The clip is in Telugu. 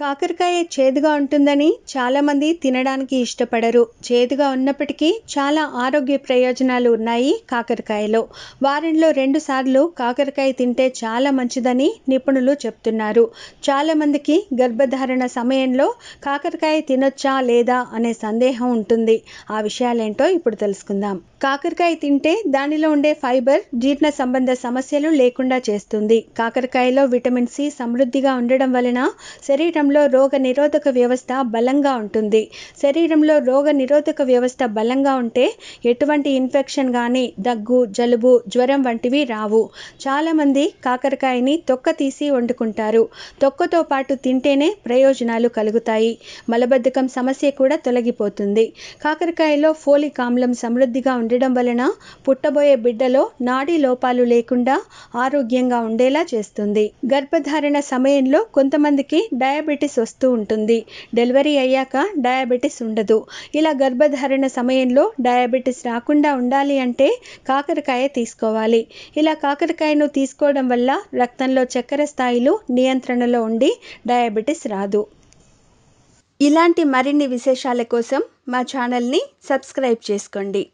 కాకరకాయ చేదుగా ఉంటుందని చాలామంది తినడానికి ఇష్టపడరు చేదుగా ఉన్నప్పటికీ చాలా ఆరోగ్య ప్రయోజనాలు ఉన్నాయి కాకరకాయలో వారంలో రెండు సార్లు కాకరకాయ తింటే చాలా మంచిదని నిపుణులు చెప్తున్నారు చాలామందికి గర్భధారణ సమయంలో కాకరకాయ తినొచ్చా లేదా అనే సందేహం ఉంటుంది ఆ విషయాలేంటో ఇప్పుడు తెలుసుకుందాం కాకరకాయ తింటే దానిలో ఉండే ఫైబర్ జీర్ణ సంబంధ సమస్యలు లేకుండా చేస్తుంది కాకరకాయలో విటమిన్ సి సమృద్ధిగా ఉండడం వలన శరీరం శరీరంలో రోగ నిరోధక వ్యవస్థ బలంగా ఉంటుంది శరీరంలో రోగ నిరోధక వ్యవస్థ బలంగా ఉంటే ఎటువంటి ఇన్ఫెక్షన్ కానీ దగ్గు జలుబు జ్వరం వంటివి రావు చాలామంది కాకరకాయని తొక్క తీసి వండుకుంటారు తొక్కతో పాటు తింటేనే ప్రయోజనాలు కలుగుతాయి మలబద్ధకం సమస్య కూడా తొలగిపోతుంది కాకరకాయలో ఫోలిక్ ఆమ్లం సమృద్ధిగా ఉండడం వలన పుట్టబోయే బిడ్డలో నాడీ లోపాలు లేకుండా ఆరోగ్యంగా ఉండేలా చేస్తుంది గర్భధారణ సమయంలో కొంతమందికి డయాబెటీస్ డయాబెటీస్ వస్తూ ఉంటుంది డెలివరీ అయ్యాక డయాబెటీస్ ఉండదు ఇలా గర్భధారణ సమయంలో డయాబెటీస్ రాకుండా ఉండాలి అంటే కాకరకాయ తీసుకోవాలి ఇలా కాకరకాయను తీసుకోవడం వల్ల రక్తంలో చక్కెర స్థాయిలు నియంత్రణలో ఉండి డయాబెటీస్ రాదు ఇలాంటి మరిన్ని విశేషాల కోసం మా ఛానల్ని సబ్స్క్రైబ్ చేసుకోండి